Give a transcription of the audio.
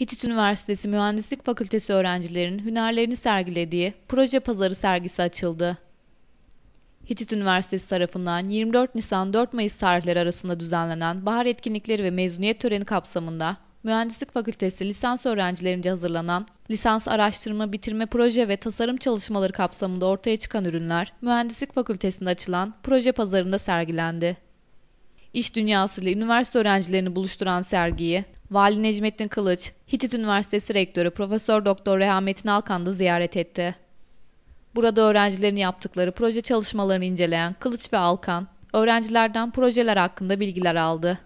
Hitit Üniversitesi Mühendislik Fakültesi öğrencilerinin hünerlerini sergilediği Proje Pazarı sergisi açıldı. Hitit Üniversitesi tarafından 24 Nisan 4 Mayıs tarihleri arasında düzenlenen bahar etkinlikleri ve mezuniyet töreni kapsamında Mühendislik Fakültesi lisans öğrencilerince hazırlanan lisans araştırma, bitirme proje ve tasarım çalışmaları kapsamında ortaya çıkan ürünler Mühendislik Fakültesi'nde açılan proje pazarında sergilendi. İş dünyasıyla üniversite öğrencilerini buluşturan sergiyi Vali Necmettin Kılıç, Hitit Üniversitesi Rektörü Profesör Doktor Reha Metin Alkan da ziyaret etti. Burada öğrencilerin yaptıkları proje çalışmalarını inceleyen Kılıç ve Alkan, öğrencilerden projeler hakkında bilgiler aldı.